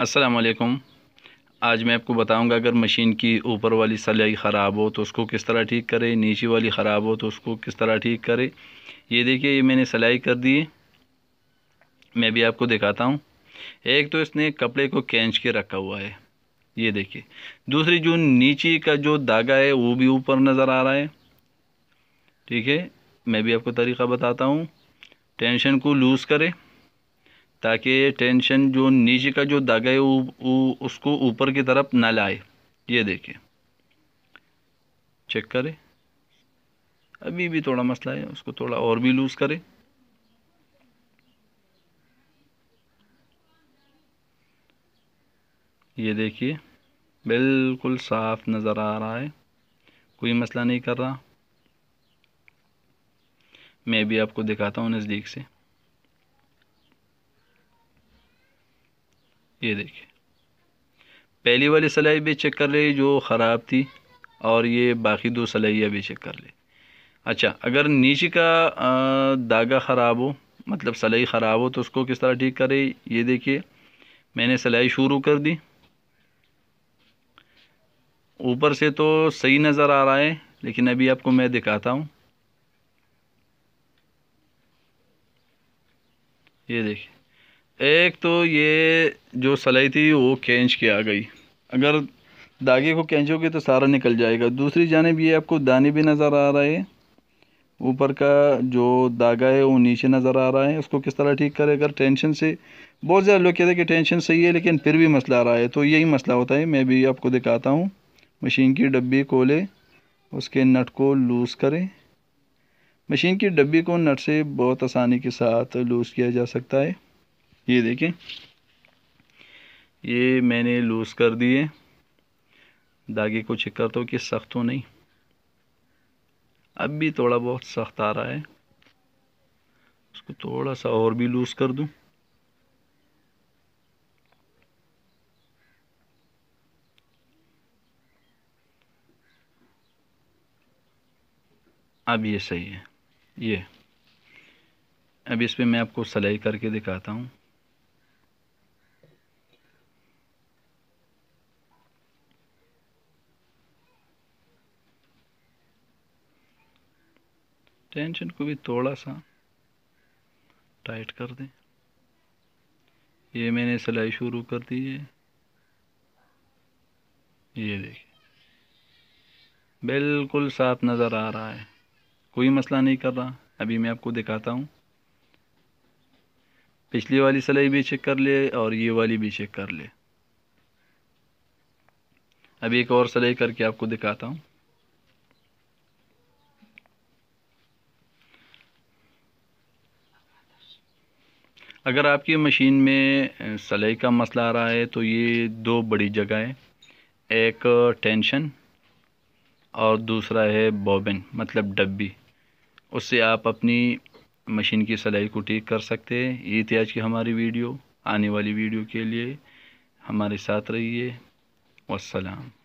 असलकम आज मैं आपको बताऊंगा अगर मशीन की ऊपर वाली सलाई ख़राब हो तो उसको किस तरह ठीक करें नीचे वाली ख़राब हो तो उसको किस तरह ठीक करें ये देखिए ये मैंने सलाई कर दी है मैं भी आपको दिखाता हूँ एक तो इसने कपड़े को कैंच के रखा हुआ है ये देखिए दूसरी जो नीचे का जो धागा है वो भी ऊपर नज़र आ रहा है ठीक है मैं भी आपको तरीका बताता हूँ टेंशन को लूज़ करें ताकि ये टेंशन जो नीचे का जो धागा है वो, वो उसको ऊपर की तरफ ना लाए ये देखिए चेक करें अभी भी थोड़ा मसला है उसको थोड़ा और भी लूज़ करें ये देखिए बिल्कुल साफ नज़र आ रहा है कोई मसला नहीं कर रहा मैं भी आपको दिखाता हूँ नज़दीक से ये देखिए पहली वाली सिलाई भी चेक कर ली जो ख़राब थी और ये बाकी दो सलाइयाँ भी चेक कर ली अच्छा अगर नीचे का धागा ख़राब हो मतलब सिलाई ख़राब हो तो उसको किस तरह ठीक करें ये देखिए मैंने सिलाई शुरू कर दी ऊपर से तो सही नज़र आ रहा है लेकिन अभी आपको मैं दिखाता हूँ ये देखिए एक तो ये जो सलाई थी वो खींच के आ गई अगर धागे को खींचोगे तो सारा निकल जाएगा दूसरी जानब ये आपको दाने भी नज़र आ रहा है ऊपर का जो धागा है वो नीचे नज़र आ रहा है उसको किस तरह ठीक करें अगर टेंशन से बहुत ज़्यादा लोग कहते हैं कि टेंशन सही है लेकिन फिर भी मसला आ रहा है तो यही मसला होता है मैं भी आपको दिखाता हूँ मशीन की डब्बी खोले उसके नट को लूज़ करें मशीन की डब्बी को नट से बहुत आसानी के साथ लूज़ किया जा सकता है ये देखें ये मैंने लूज़ कर दिए धागे को चेक कर दो कि सख्त हो तो नहीं अब भी थोड़ा बहुत सख्त आ रहा है उसको थोड़ा सा और भी लूज़ कर दूँ अब ये सही है ये अब इस पर मैं आपको सिलाई करके दिखाता हूँ टेंशन को भी थोड़ा सा टाइट कर दें ये मैंने सिलाई शुरू कर दी है ये देखिए बिल्कुल साफ नज़र आ रहा है कोई मसला नहीं कर रहा अभी मैं आपको दिखाता हूँ पिछली वाली सिलाई भी चेक कर ले और ये वाली भी चेक कर ले अभी एक और सिलाई करके आपको दिखाता हूँ अगर आपकी मशीन में सलाई का मसला आ रहा है तो ये दो बड़ी जगह है एक टेंशन और दूसरा है बॉबिन मतलब डब्बी उससे आप अपनी मशीन की सलाई को ठीक कर सकते हैं ये थी आज की हमारी वीडियो आने वाली वीडियो के लिए हमारे साथ रहिए वसलाम